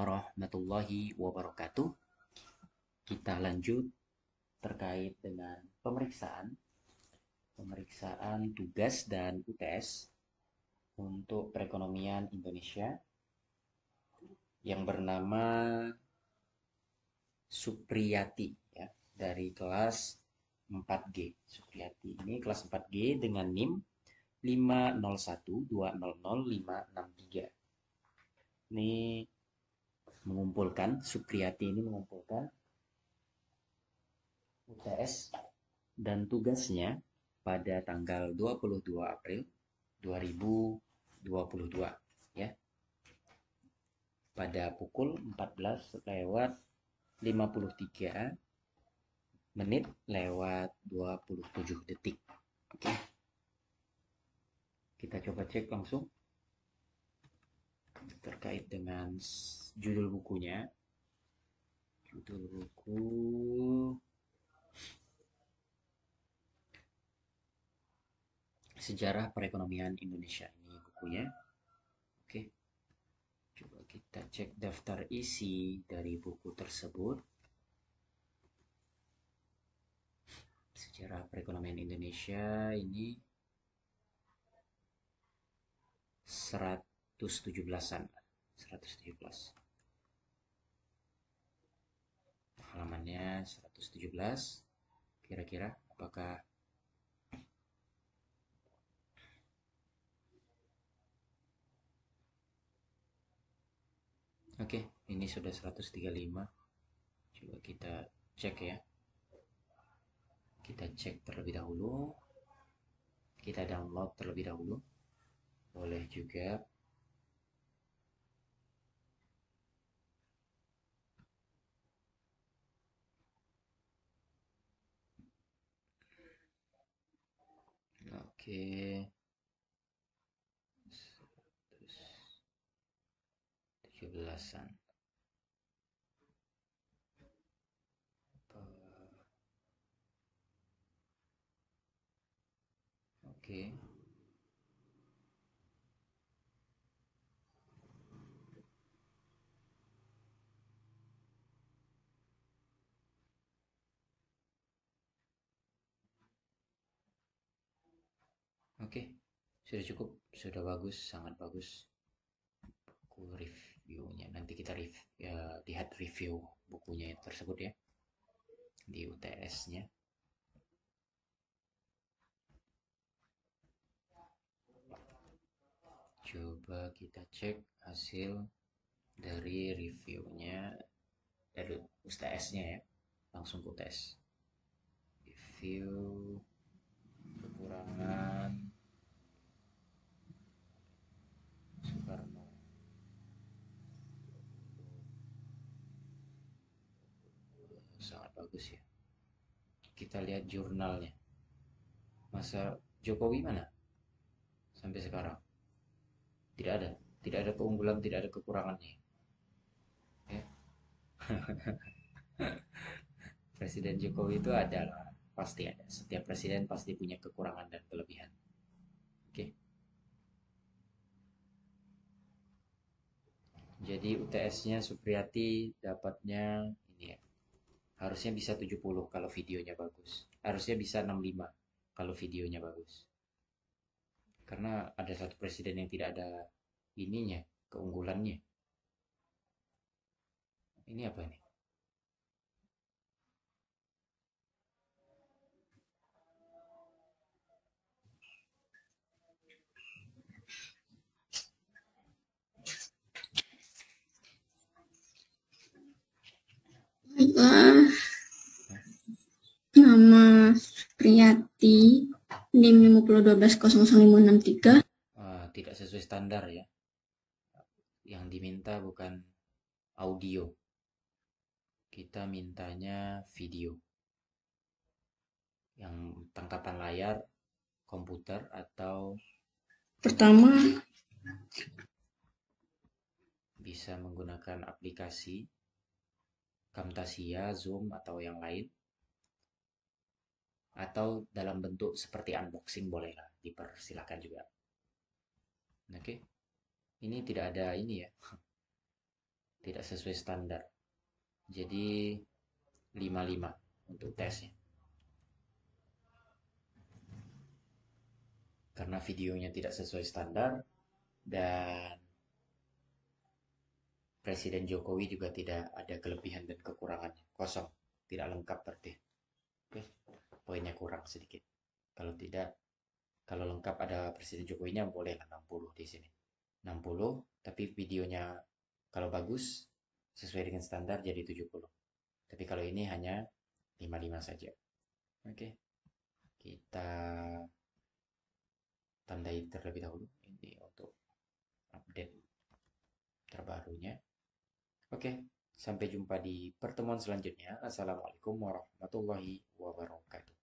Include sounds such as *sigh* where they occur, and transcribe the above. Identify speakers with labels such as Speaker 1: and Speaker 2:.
Speaker 1: warahmatullahi wabarakatuh. Kita lanjut terkait dengan pemeriksaan pemeriksaan tugas dan UTS untuk perekonomian Indonesia yang bernama Supriyati ya dari kelas 4G. Supriyati ini kelas 4G dengan NIM 5012000563. Ini mengumpulkan Supriyati ini mengumpulkan UTS dan tugasnya pada tanggal 22 April 2022 ya pada pukul 14 lewat 53 menit lewat 27 detik oke kita coba cek langsung terkait dengan judul bukunya judul buku sejarah perekonomian Indonesia ini bukunya oke coba kita cek daftar isi dari buku tersebut sejarah perekonomian Indonesia ini serat 117-an 117 halamannya 117 kira-kira apakah Oke, ini sudah 135. Coba kita cek ya. Kita cek terlebih dahulu. Kita download terlebih dahulu. Boleh juga Oke. tujuh belasan. Oke. okay. sudah cukup sudah bagus sangat bagus buku reviewnya nanti kita rev ya, lihat review bukunya tersebut ya di UTS nya coba kita cek hasil dari reviewnya dari UTS nya ya langsung ke UTS review bagus ya kita lihat jurnalnya masa Jokowi mana sampai sekarang tidak ada tidak ada keunggulan tidak ada kekurangannya ya. *laughs* presiden Jokowi itu adalah pasti ada setiap presiden pasti punya kekurangan dan kelebihan oke jadi UTS-nya Supriyati dapatnya harusnya bisa 70 kalau videonya bagus harusnya bisa 65 kalau videonya bagus karena ada satu presiden yang tidak ada ininya keunggulannya ini apa nih Uh... Priyati NIM 5012000563 uh, eh, tidak sesuai standar ya yang diminta bukan audio kita mintanya video yang tangkapan layar komputer atau pertama bisa menggunakan aplikasi Camtasia, Zoom atau yang lain atau dalam bentuk seperti unboxing bolehlah dipersilahkan juga oke okay. ini tidak ada ini ya *laughs* tidak sesuai standar jadi 55 untuk tesnya karena videonya tidak sesuai standar dan Presiden Jokowi juga tidak ada kelebihan dan kekurangannya kosong tidak lengkap berarti oke okay poinnya kurang sedikit kalau tidak kalau lengkap ada presiden Jokowinya boleh 60 di sini 60 tapi videonya kalau bagus sesuai dengan standar jadi 70 tapi kalau ini hanya 55 saja oke okay. kita tandai terlebih dahulu ini untuk update terbarunya oke okay. Sampai jumpa di pertemuan selanjutnya. Assalamualaikum warahmatullahi wabarakatuh.